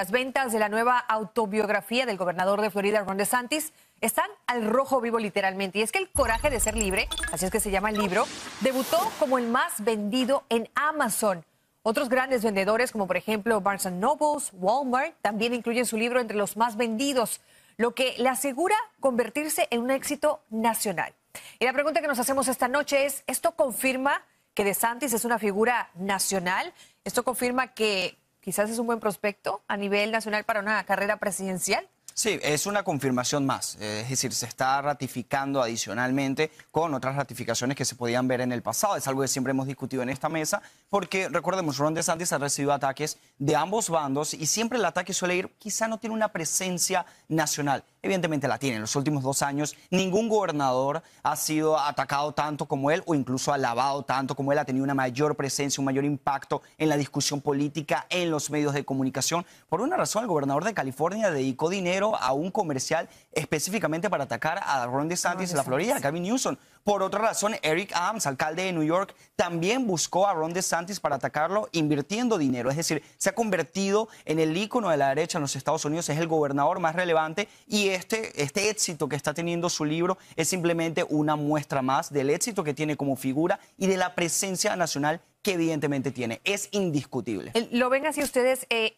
Las ventas de la nueva autobiografía del gobernador de Florida, Ron DeSantis, están al rojo vivo literalmente. Y es que El coraje de ser libre, así es que se llama el libro, debutó como el más vendido en Amazon. Otros grandes vendedores, como por ejemplo Barnes Nobles, Walmart, también incluyen su libro entre los más vendidos, lo que le asegura convertirse en un éxito nacional. Y la pregunta que nos hacemos esta noche es, ¿esto confirma que DeSantis es una figura nacional? ¿Esto confirma que quizás es un buen prospecto a nivel nacional para una carrera presidencial. Sí, es una confirmación más, es decir, se está ratificando adicionalmente con otras ratificaciones que se podían ver en el pasado, es algo que siempre hemos discutido en esta mesa, porque recordemos, Ron DeSantis ha recibido ataques de ambos bandos y siempre el ataque suele ir, quizá no tiene una presencia nacional, evidentemente la tiene. En los últimos dos años ningún gobernador ha sido atacado tanto como él o incluso alabado tanto como él. Ha tenido una mayor presencia, un mayor impacto en la discusión política, en los medios de comunicación. Por una razón, el gobernador de California dedicó dinero a un comercial específicamente para atacar a Ron ah, DeSantis en la Florida, a Gavin Newsom. Por otra razón, Eric Adams, alcalde de New York, también buscó a Ron DeSantis para atacarlo invirtiendo dinero. Es decir, se ha convertido en el ícono de la derecha en los Estados Unidos, es el gobernador más relevante y este, este éxito que está teniendo su libro es simplemente una muestra más del éxito que tiene como figura y de la presencia nacional que evidentemente tiene. Es indiscutible. Lo ven así ustedes, eh,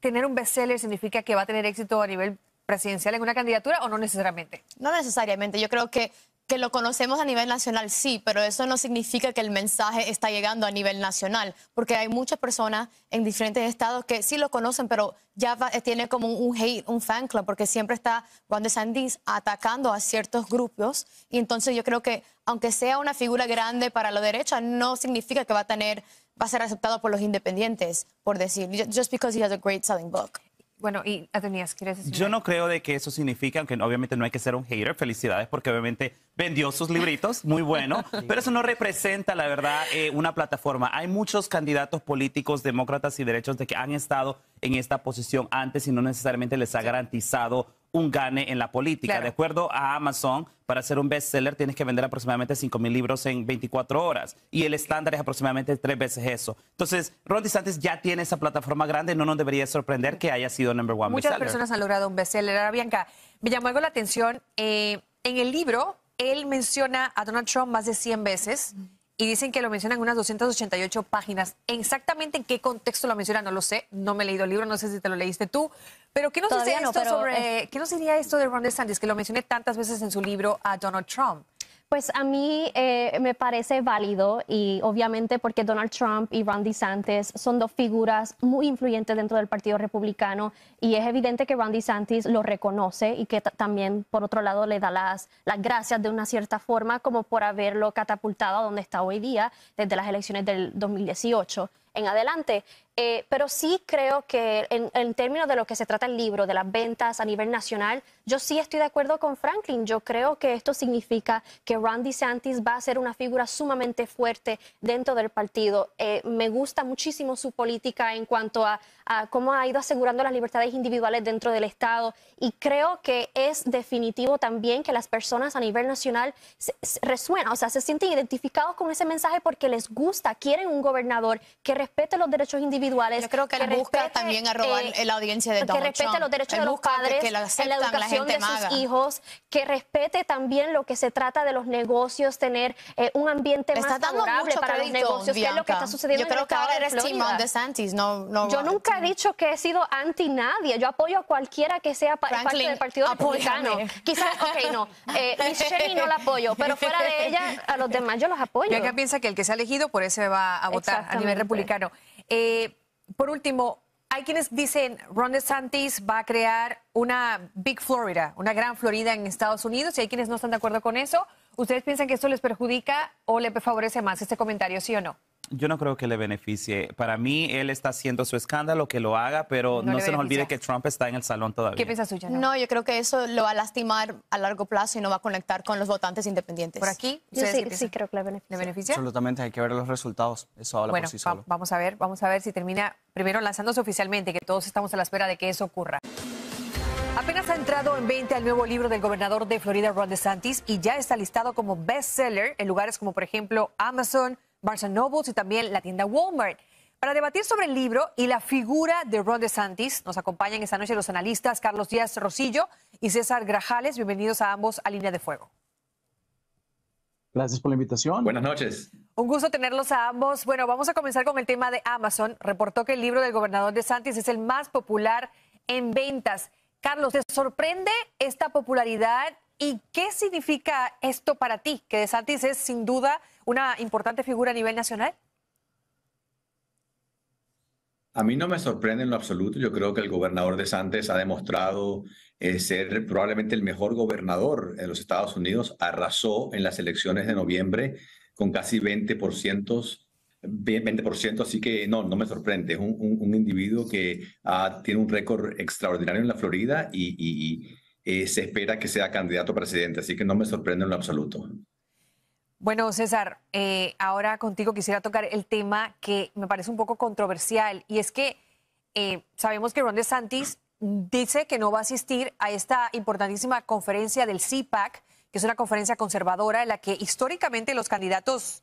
tener un bestseller significa que va a tener éxito a nivel presidencial en una candidatura o no necesariamente? No necesariamente. Yo creo que que lo conocemos a nivel nacional, sí, pero eso no significa que el mensaje está llegando a nivel nacional, porque hay muchas personas en diferentes estados que sí lo conocen, pero ya eh, tiene como un, hate, un fan club, porque siempre está Wanda Sandis atacando a ciertos grupos. Y entonces yo creo que, aunque sea una figura grande para la derecha, no significa que va a tener va a ser aceptado por los independientes, por decir, just because he has a great selling book. Bueno, y Adonías, ¿quieres decir? Yo no creo de que eso signifique, aunque obviamente no hay que ser un hater, felicidades, porque obviamente vendió sus libritos, muy bueno, pero eso no representa, la verdad, eh, una plataforma. Hay muchos candidatos políticos, demócratas y derechos de que han estado en esta posición antes y no necesariamente les ha garantizado un gane en la política. De acuerdo a Amazon, para ser un bestseller tienes que vender aproximadamente mil libros en 24 horas y el estándar es aproximadamente tres veces eso. Entonces, Ron DeSantis ya tiene esa plataforma grande, no nos debería sorprender que haya sido number one Muchas personas han logrado un bestseller. Ahora, me llamó algo la atención. Eh, en el libro, él menciona a Donald Trump más de 100 veces y dicen que lo mencionan en unas 288 páginas. Exactamente en qué contexto lo mencionan, no lo sé, no me he leído el libro, no sé si te lo leíste tú, pero ¿qué nos, esto sobre, eh, eh, ¿qué diría esto de Ron DeSantis, que lo mencioné tantas veces en su libro a Donald Trump? Pues a mí eh, me parece válido y obviamente porque Donald Trump y Randy santos son dos figuras muy influyentes dentro del Partido Republicano y es evidente que Randy Santis lo reconoce y que también por otro lado le da las, las gracias de una cierta forma como por haberlo catapultado a donde está hoy día desde las elecciones del 2018 en adelante. Eh, pero sí creo que en, términos de lo que se trata el libro, de las ventas a nivel nacional, yo sí estoy de acuerdo con Franklin. Yo creo que esto significa que Randy Santis va a ser una figura sumamente fuerte dentro del partido. Eh, me gusta muchísimo su política en cuanto a, cómo ha ido asegurando las libertades individuales dentro del Estado y creo que es definitivo también que las personas a nivel nacional resuenan, o sea, se sienten identificados con ese mensaje porque les gusta, quieren un gobernador que respete los derechos individuales. Yo creo que, él busca también a robar eh, la audiencia de Donald Que respete los derechos de los padres, que, en la educación de sus hijos, que respete también lo que se trata de los negocios, tener eh, un ambiente más favorable para los negocios, que es lo que está sucediendo Yo creo en el que ahora eres Team DeSantis, no, no Yo nunca he dicho que he sido anti nadie. Yo apoyo a cualquiera que sea parte del Partido Republicano. Quizás, ok, no. Eh, Michelle no la apoyo, pero fuera de ella, a los demás yo los apoyo. Bianca piensa que el que se ha elegido por ese va a votar a nivel republicano. Eh, por último, hay quienes dicen Ron DeSantis va a crear una Big Florida, una gran Florida en Estados Unidos, y hay quienes no están de acuerdo con eso. ¿Ustedes piensan que esto les perjudica o les favorece más este comentario, sí o no? yo no creo que le beneficie. Para mí, él está haciendo su escándalo, que lo haga, pero no, se nos olvide que Trump está en el salón todavía. ¿Qué piensas suya? No, yo creo que eso lo va a lastimar a largo plazo y no va a conectar con los votantes independientes. ¿Por aquí? Yo sí, creo que le beneficia. Absolutamente, hay que ver los resultados. Eso habla por sí solo. vamos a ver, vamos a ver si termina primero lanzándose oficialmente, que todos estamos a la espera de que eso ocurra. Apenas ha entrado en 20 el nuevo libro del gobernador de Florida, Ron DeSantis, y ya está listado como bestseller en lugares como, por ejemplo, Amazon, Barnes Nobles y también la tienda Walmart. Para debatir sobre el libro y la figura de Ron DeSantis, nos acompañan esta noche los analistas Carlos Díaz Rosillo y César Grajales. Bienvenidos a ambos a Línea de Fuego. Gracias por la invitación. Buenas noches. Un gusto tenerlos a ambos. Bueno, vamos a comenzar con el tema de Amazon. Reportó que el libro del gobernador de es el más popular en ventas. Carlos, ¿te sorprende esta popularidad ¿Y qué significa esto para ti? Que DeSantis es sin duda una importante figura a nivel nacional. A mí no me sorprende en lo absoluto. Yo creo que el gobernador de Santos ha demostrado eh, ser probablemente el mejor gobernador en los Estados Unidos. Arrasó en las elecciones de noviembre con casi 20%. 20%, así que no, no me sorprende. Es un, individuo que ah, tiene un récord extraordinario en la Florida y eh, se espera que sea candidato a presidente, así que no me sorprende en lo absoluto. Bueno, César, eh, ahora contigo quisiera tocar el tema que me parece un poco controversial y es que eh, sabemos que Ron DeSantis dice que no va a asistir a esta importantísima conferencia del CIPAC, que es una conferencia conservadora en la que históricamente los candidatos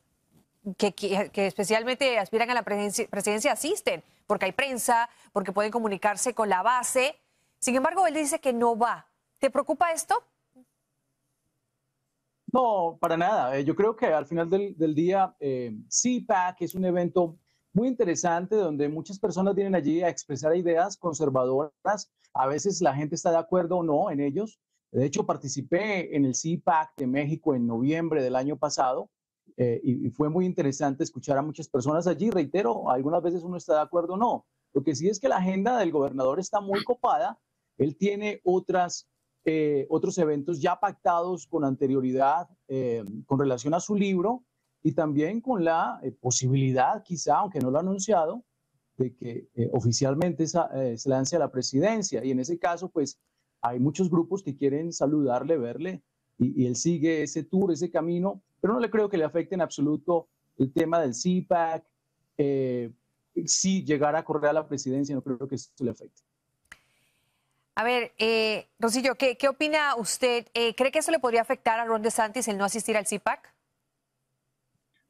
que, especialmente aspiran a la presidencia, asisten, porque hay prensa, porque pueden comunicarse con la base. Sin embargo, él dice que no va. ¿Te preocupa esto? No, para nada. Eh, yo creo que al final del, día, eh, CPAC es un evento muy interesante donde muchas personas vienen allí a expresar ideas conservadoras. A veces la gente está de acuerdo o no en ellos. De hecho, participé en el CPAC de México en noviembre del año pasado eh, y, fue muy interesante escuchar a muchas personas allí. Reitero, algunas veces uno está de acuerdo o no. Lo que sí es que la agenda del gobernador está muy copada. Él tiene otras eh, otros eventos ya pactados con anterioridad eh, con relación a su libro y también con la eh, posibilidad, quizá, aunque no lo ha anunciado, de que oficialmente se lance a la presidencia. Y en ese caso, pues hay muchos grupos que quieren saludarle, verle, y, él sigue ese tour, ese camino, pero no le creo que le afecte en absoluto el tema del CPAC. si llegara a correr a la presidencia, no creo que eso le afecte. A ver, eh, Rosillo, ¿qué, opina usted? Eh, ¿Cree que eso le podría afectar a Ron DeSantis el no asistir al CIPAC?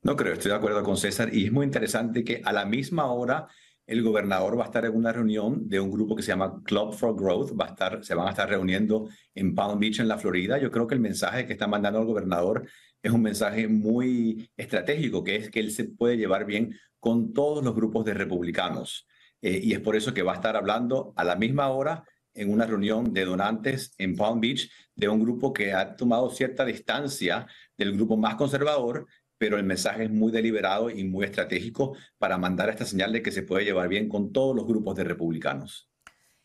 No creo, estoy de acuerdo con César y es muy interesante que a la misma hora el gobernador va a estar en una reunión de un grupo que se llama Club for Growth, va a estar, se van a estar reuniendo en Palm Beach, en la Florida. Yo creo que el mensaje que está mandando el gobernador es un mensaje muy estratégico, que es que él se puede llevar bien con todos los grupos de republicanos. Eh, y es por eso que va a estar hablando a la misma hora en una reunión de donantes en Palm Beach de un grupo que ha tomado cierta distancia del grupo más conservador, pero el mensaje es muy deliberado y muy estratégico para mandar esta señal de que se puede llevar bien con todos los grupos de republicanos.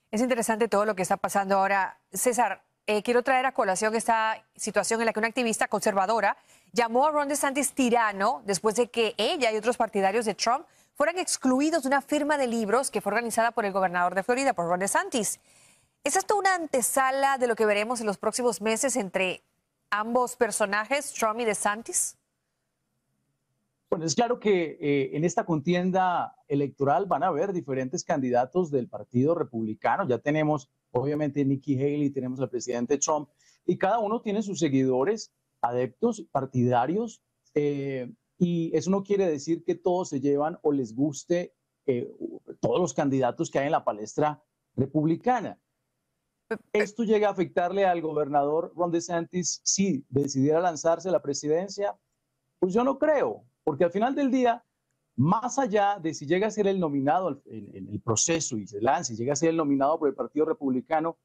Es interesante todo lo que está pasando ahora. César, eh, quiero traer a colación esta situación en la que una activista conservadora llamó a Ron DeSantis tirano después de que ella y otros partidarios de Trump fueran excluidos de una firma de libros que fue organizada por el gobernador de Florida, por Ron DeSantis. ¿Es esto una antesala de lo que veremos en los próximos meses entre ambos personajes, Trump y DeSantis? Bueno, es claro que eh, en esta contienda electoral van a haber diferentes candidatos del Partido Republicano. Ya tenemos, obviamente, Nikki Haley, tenemos al presidente Trump, y cada uno tiene sus seguidores, adeptos, partidarios, eh, y eso no quiere decir que todos se llevan o les guste eh, todos los candidatos que hay en la palestra republicana. Eh, esto llega a afectarle al gobernador Ron DeSantis si decidiera lanzarse a la presidencia? Pues yo no creo, porque al final del día, más allá de si llega a ser el nominado en el proceso y se lance, y llega a ser el nominado por el Partido Republicano,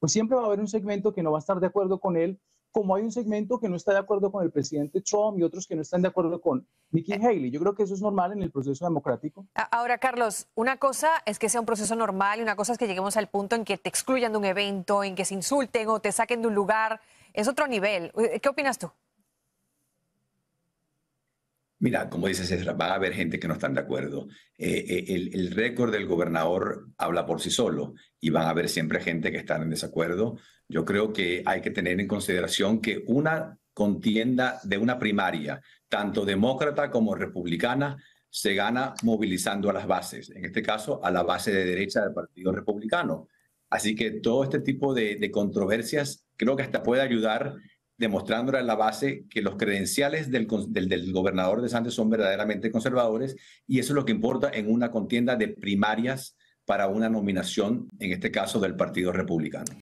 pues siempre va a haber un segmento que no va a estar de acuerdo con él como hay un segmento que no está de acuerdo con el presidente Trump y otros que no están de acuerdo con Nikki eh. Haley. Yo creo que eso es normal en el proceso democrático. Ahora, Carlos, una cosa es que sea un proceso normal y una cosa es que lleguemos al punto en que te excluyan de un evento, en que se insulten o te saquen de un lugar. Es otro nivel. Eh, ¿Qué opinas tú? Mira, como dices, César, va a haber gente que no están de acuerdo. Eh, eh, el, récord del gobernador habla por sí solo y van a haber siempre gente que está en desacuerdo. Yo creo que hay que tener en consideración que una contienda de una primaria, tanto demócrata como republicana, se gana movilizando a las bases, en este caso a la base de derecha del Partido Republicano. Así que todo este tipo de, de controversias creo que hasta puede ayudar demostrándole a la base que los credenciales del, gobernador de Santos son verdaderamente conservadores y eso es lo que importa en una contienda de primarias para una nominación, en este caso del Partido Republicano.